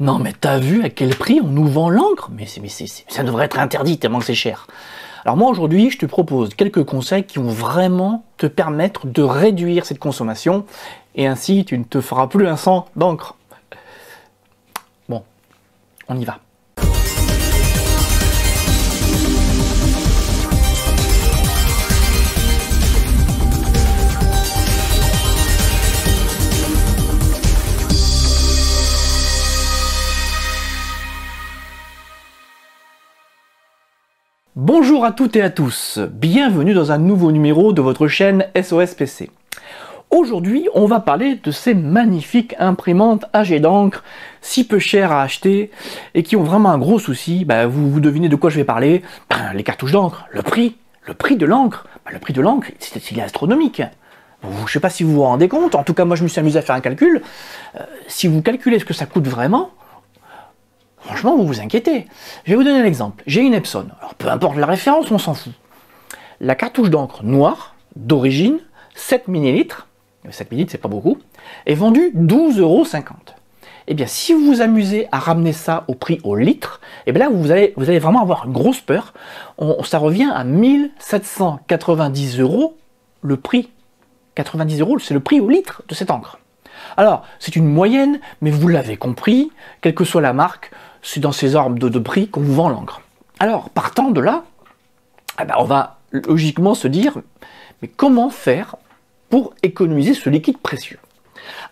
Non, mais t'as vu à quel prix on nous vend l'encre Mais, mais ça devrait être interdit tellement que c'est cher. Alors moi aujourd'hui, je te propose quelques conseils qui vont vraiment te permettre de réduire cette consommation et ainsi tu ne te feras plus un sang d'encre. Bon, on y va. à toutes et à tous, bienvenue dans un nouveau numéro de votre chaîne SOS PC. Aujourd'hui, on va parler de ces magnifiques imprimantes à jet d'encre, si peu chères à acheter et qui ont vraiment un gros souci. Bah, vous, vous devinez de quoi je vais parler ben, Les cartouches d'encre, le prix, le prix de l'encre. Bah, le prix de l'encre, c'est astronomique. Je ne sais pas si vous vous rendez compte, en tout cas moi je me suis amusé à faire un calcul. Euh, si vous calculez ce que ça coûte vraiment, Franchement, vous vous inquiétez. Je vais vous donner un exemple. J'ai une Epson. Alors, peu importe la référence, on s'en fout. La cartouche d'encre noire, d'origine, 7 ml, 7 ml c'est pas beaucoup, est vendue euros. Eh bien, si vous vous amusez à ramener ça au prix au litre, eh bien là, vous allez, vous allez vraiment avoir une grosse peur. ça revient à 1790 euros le prix. 90 euros, c'est le prix au litre de cette encre. Alors, c'est une moyenne, mais vous l'avez compris, quelle que soit la marque, c'est dans ces armes de prix qu'on vous vend l'encre. Alors, partant de là, eh ben, on va logiquement se dire, mais comment faire pour économiser ce liquide précieux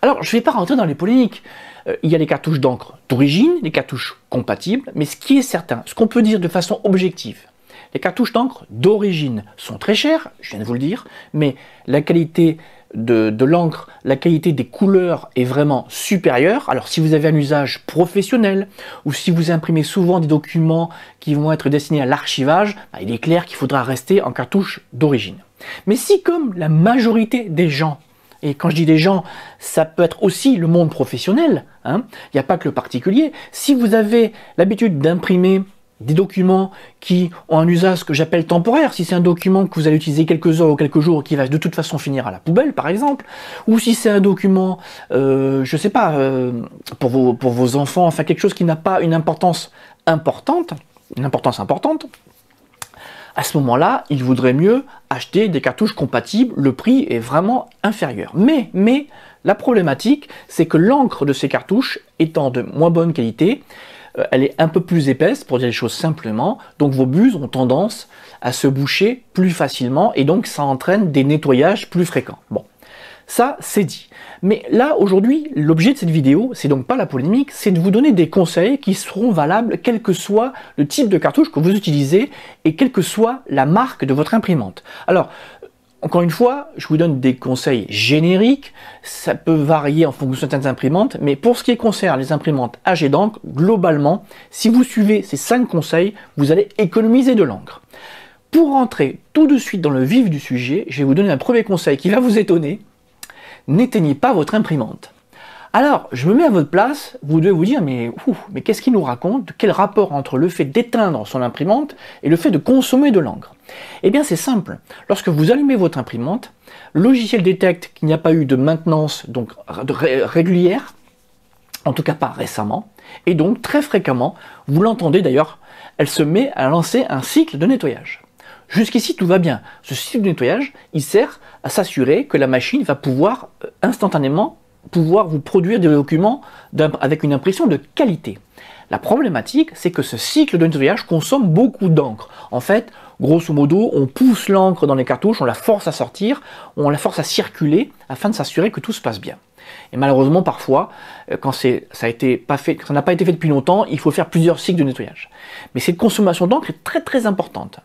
Alors, je ne vais pas rentrer dans les polémiques. Euh, il y a les cartouches d'encre d'origine, les cartouches compatibles, mais ce qui est certain, ce qu'on peut dire de façon objective, les cartouches d'encre d'origine sont très chères, je viens de vous le dire, mais la qualité de, l'encre, la qualité des couleurs est vraiment supérieure. Alors si vous avez un usage professionnel ou si vous imprimez souvent des documents qui vont être destinés à l'archivage, bah, il est clair qu'il faudra rester en cartouche d'origine. Mais si comme la majorité des gens et quand je dis des gens, ça peut être aussi le monde professionnel. Hein, il n'y a pas que le particulier. Si vous avez l'habitude d'imprimer des documents qui ont un usage que j'appelle temporaire, si c'est un document que vous allez utiliser quelques heures ou quelques jours et qui va de toute façon finir à la poubelle par exemple, ou si c'est un document, euh, je ne sais pas, euh, pour, vos, pour vos enfants, enfin quelque chose qui n'a pas une importance importante, une importance importante, à ce moment-là, il vaudrait mieux acheter des cartouches compatibles, le prix est vraiment inférieur. Mais, mais, la problématique, c'est que l'encre de ces cartouches étant de moins bonne qualité, euh, elle est un peu plus épaisse, pour dire les choses simplement, donc vos buses ont tendance à se boucher plus facilement et donc ça entraîne des nettoyages plus fréquents. Bon, ça c'est dit. Mais là aujourd'hui, l'objet de cette vidéo, c'est donc pas la polémique, c'est de vous donner des conseils qui seront valables quel que soit le type de cartouche que vous utilisez et quelle que soit la marque de votre imprimante. Alors, encore une fois, je vous donne des conseils génériques, ça peut varier en fonction de certaines imprimantes, mais pour ce qui concerne les imprimantes à d'encre, globalement, si vous suivez ces 5 conseils, vous allez économiser de l'encre. Pour rentrer tout de suite dans le vif du sujet, je vais vous donner un premier conseil qui va vous étonner, n'éteignez pas votre imprimante. Alors, je me mets à votre place, vous devez vous dire, mais, mais qu'est-ce qu'il nous raconte Quel rapport entre le fait d'éteindre son imprimante et le fait de consommer de l'encre Eh bien, c'est simple. Lorsque vous allumez votre imprimante, le logiciel détecte qu'il n'y a pas eu de maintenance donc régulière, en tout cas pas récemment, et donc très fréquemment, vous l'entendez d'ailleurs, elle se met à lancer un cycle de nettoyage. Jusqu'ici, tout va bien. Ce cycle de nettoyage, il sert à s'assurer que la machine va pouvoir euh, instantanément pouvoir vous produire des documents avec une impression de qualité. La problématique, c'est que ce cycle de nettoyage consomme beaucoup d'encre. En fait, grosso modo, on pousse l'encre dans les cartouches, on la force à sortir, on la force à circuler afin de s'assurer que tout se passe bien. Et malheureusement, parfois, euh, quand ça n'a pas été fait depuis longtemps, il faut faire plusieurs cycles de nettoyage. Mais cette consommation d'encre est très très importante.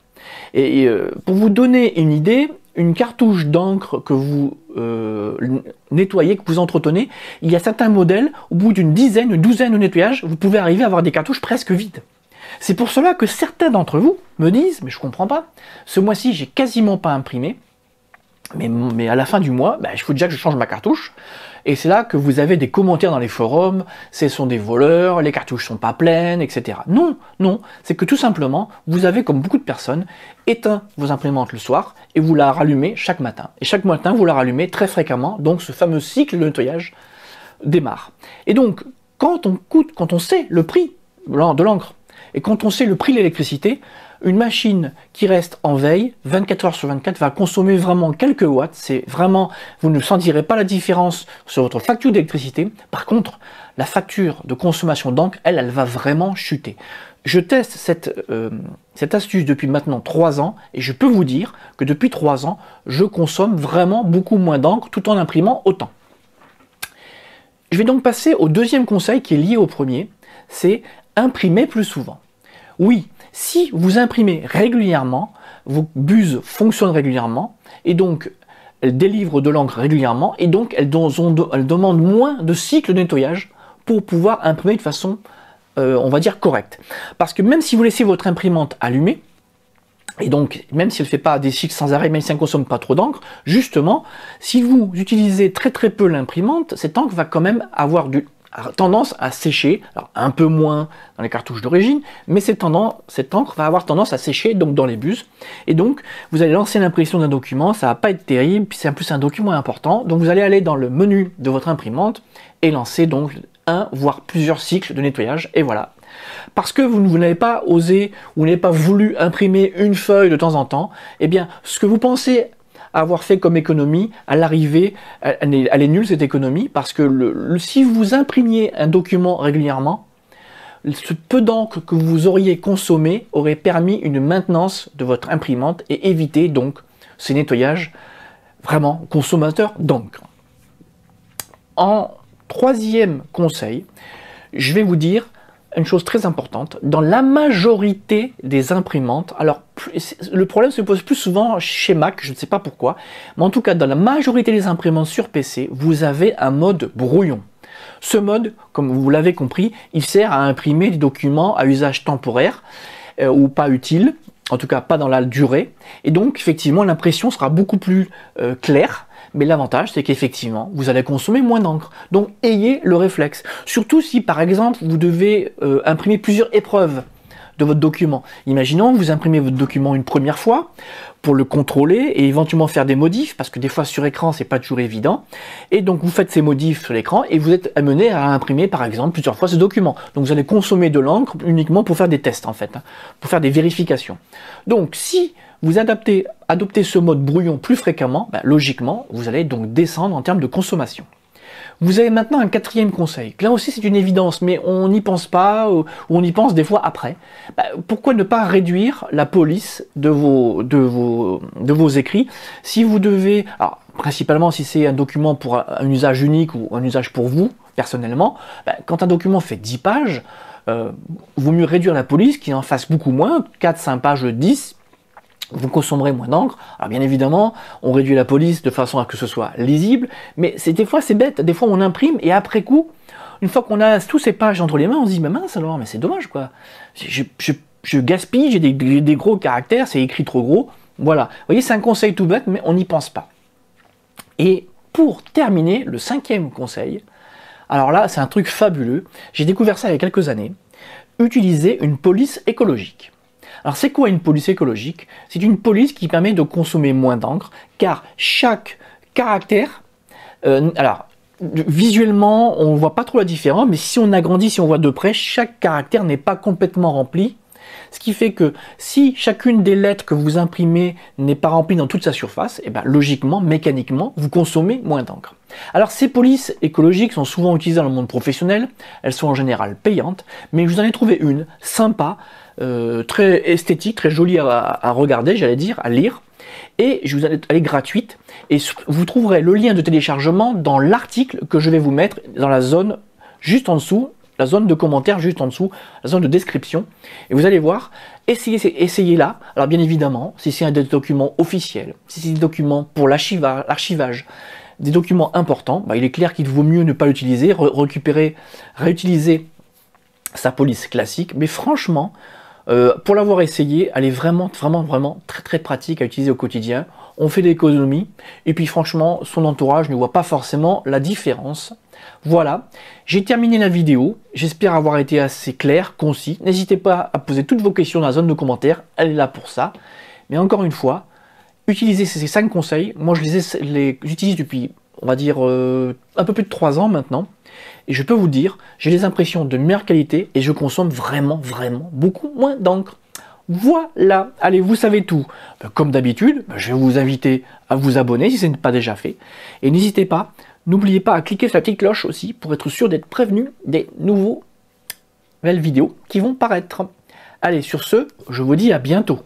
Et, euh, pour vous donner une idée, une cartouche d'encre que vous euh, nettoyez, que vous entretenez, il y a certains modèles, au bout d'une dizaine, une douzaine de nettoyages, vous pouvez arriver à avoir des cartouches presque vides. C'est pour cela que certains d'entre vous me disent, mais je comprends pas, ce mois-ci j'ai quasiment pas imprimé, mais, mais, à la fin du mois, bah, il faut déjà que je change ma cartouche. Et c'est là que vous avez des commentaires dans les forums, ce sont des voleurs, les cartouches sont pas pleines, etc. Non, non, c'est que tout simplement, vous avez, comme beaucoup de personnes, éteint vos imprimantes le soir et vous la rallumez chaque matin. Et chaque matin, vous la rallumez très fréquemment, donc ce fameux cycle de nettoyage démarre. Et donc, quand on coûte, quand on sait le prix de l'encre, et quand on sait le prix de l'électricité, une machine qui reste en veille 24 heures sur 24 va consommer vraiment quelques watts. C'est vraiment, vous ne sentirez pas la différence sur votre facture d'électricité. Par contre, la facture de consommation d'encre, elle, elle va vraiment chuter. Je teste cette, euh, cette astuce depuis maintenant 3 ans et je peux vous dire que depuis 3 ans, je consomme vraiment beaucoup moins d'encre tout en imprimant autant. Je vais donc passer au deuxième conseil qui est lié au premier, c'est imprimer plus souvent. Oui, si vous imprimez régulièrement, vos buses fonctionnent régulièrement et donc elles délivrent de l'encre régulièrement et donc elles, demandent moins de cycles de nettoyage pour pouvoir imprimer de façon, euh, on va dire, correcte. Parce que même si vous laissez votre imprimante allumée, et donc, même si elle ne fait pas des cycles sans arrêt, même si elle ne consomme pas trop d'encre, justement, si vous utilisez très très peu l'imprimante, cette encre va quand même avoir du, tendance à sécher, alors un peu moins dans les cartouches d'origine, mais cette, tendance, cette encre va avoir tendance à sécher donc dans les bus. Et donc, vous allez lancer l'impression d'un document, ça va pas être terrible, puis c'est en plus un document important. Donc, vous allez aller dans le menu de votre imprimante et lancer donc un, voire plusieurs cycles de nettoyage, et voilà. Parce que vous, vous n'avez pas osé, ou n'avez pas voulu imprimer une feuille de temps en temps, eh bien, ce que vous pensez avoir fait comme économie à l'arrivée, elle, est nulle cette économie, parce que si vous imprimiez un document régulièrement, ce peu d'encre que vous auriez consommé aurait permis une maintenance de votre imprimante et éviter donc ces nettoyages vraiment consommateurs d'encre. En troisième conseil, je vais vous dire une chose très importante, dans la majorité des imprimantes, alors le problème se pose plus souvent chez Mac, je ne sais pas pourquoi, mais en tout cas dans la majorité des imprimantes sur PC, vous avez un mode brouillon. Ce mode, comme vous l'avez compris, il sert à imprimer des documents à usage temporaire euh, ou pas utile, en tout cas pas dans la durée, et donc effectivement l'impression sera beaucoup plus euh, claire, mais l'avantage, c'est qu'effectivement, vous allez consommer moins d'encre. Donc ayez le réflexe. Surtout si, par exemple, vous devez euh, imprimer plusieurs épreuves de votre document. Imaginons que vous imprimez votre document une première fois pour le contrôler et éventuellement faire des modifs parce que des fois sur écran c'est pas toujours évident et donc vous faites ces modifs sur l'écran et vous êtes amené à imprimer par exemple plusieurs fois ce document. Donc vous allez consommer de l'encre uniquement pour faire des tests en fait, hein, pour faire des vérifications. Donc si vous adaptez, adoptez ce mode brouillon plus fréquemment, ben, logiquement vous allez donc descendre en termes de consommation. Vous avez maintenant un quatrième conseil. Là aussi, c'est une évidence, mais on n'y pense pas ou on y pense des fois après. Bah, pourquoi ne pas réduire la police de vos, de vos, de vos écrits si vous devez, principalement si c'est un document pour un usage unique ou un usage pour vous personnellement, bah, quand un document fait 10 pages, euh, vaut mieux réduire la police qui en fasse beaucoup moins, 4, 5 pages, 10, vous consommerez moins d'encre. Alors bien évidemment, on réduit la police de façon à que ce soit lisible, mais des fois c'est bête, des fois on imprime et après coup, une fois qu'on a tous ces pages entre les mains, on se dit mais mince alors, mais c'est dommage quoi. Je, gaspille, j'ai des, des, gros caractères, c'est écrit trop gros. Voilà. Vous voyez, c'est un conseil tout bête, mais on n'y pense pas. Et pour terminer, le cinquième conseil, alors là, c'est un truc fabuleux. J'ai découvert ça il y a quelques années. Utiliser une police écologique. Alors c'est quoi une police écologique C'est une police qui permet de consommer moins d'encre, car chaque caractère, euh, alors visuellement on ne voit pas trop la différence, mais si on agrandit, si on voit de près, chaque caractère n'est pas complètement rempli. Ce qui fait que si chacune des lettres que vous imprimez n'est pas remplie dans toute sa surface, et eh bien logiquement, mécaniquement, vous consommez moins d'encre. Alors ces polices écologiques sont souvent utilisées dans le monde professionnel, elles sont en général payantes, mais je vous en ai trouvé une sympa euh, très esthétique, très joli à, regarder, j'allais dire, à lire. Et je vous gratuite. Et vous trouverez le lien de téléchargement dans l'article que je vais vous mettre dans la zone juste en dessous, la zone de commentaires juste en dessous, la zone de description. Et vous allez voir, essayez, essayez là. Alors bien évidemment, si c'est un des documents officiels, si c'est des documents pour l'archivage, des documents importants, bah, il est clair qu'il vaut mieux ne pas l'utiliser, récupérer, réutiliser sa police classique. Mais franchement, euh, pour l'avoir essayé, elle est vraiment, vraiment, vraiment très, très pratique à utiliser au quotidien. On fait des économies et puis franchement, son entourage ne voit pas forcément la différence. Voilà, j'ai terminé la vidéo. J'espère avoir été assez clair, concis. N'hésitez pas à poser toutes vos questions dans la zone de commentaires, elle est là pour ça. Mais encore une fois, utilisez ces cinq conseils. Moi, je les, les utilise depuis on va dire, euh, un peu plus de 3 ans maintenant. Et je peux vous dire, j'ai des impressions de meilleure qualité et je consomme vraiment, vraiment beaucoup moins d'encre. Voilà, allez, vous savez tout. Ben, comme d'habitude, ben, je vais vous inviter à vous abonner si ce n'est pas déjà fait. Et n'hésitez pas, n'oubliez pas à cliquer sur la petite cloche aussi pour être sûr d'être prévenu des nouveaux nouvelles vidéos qui vont paraître. Allez, sur ce, je vous dis à bientôt.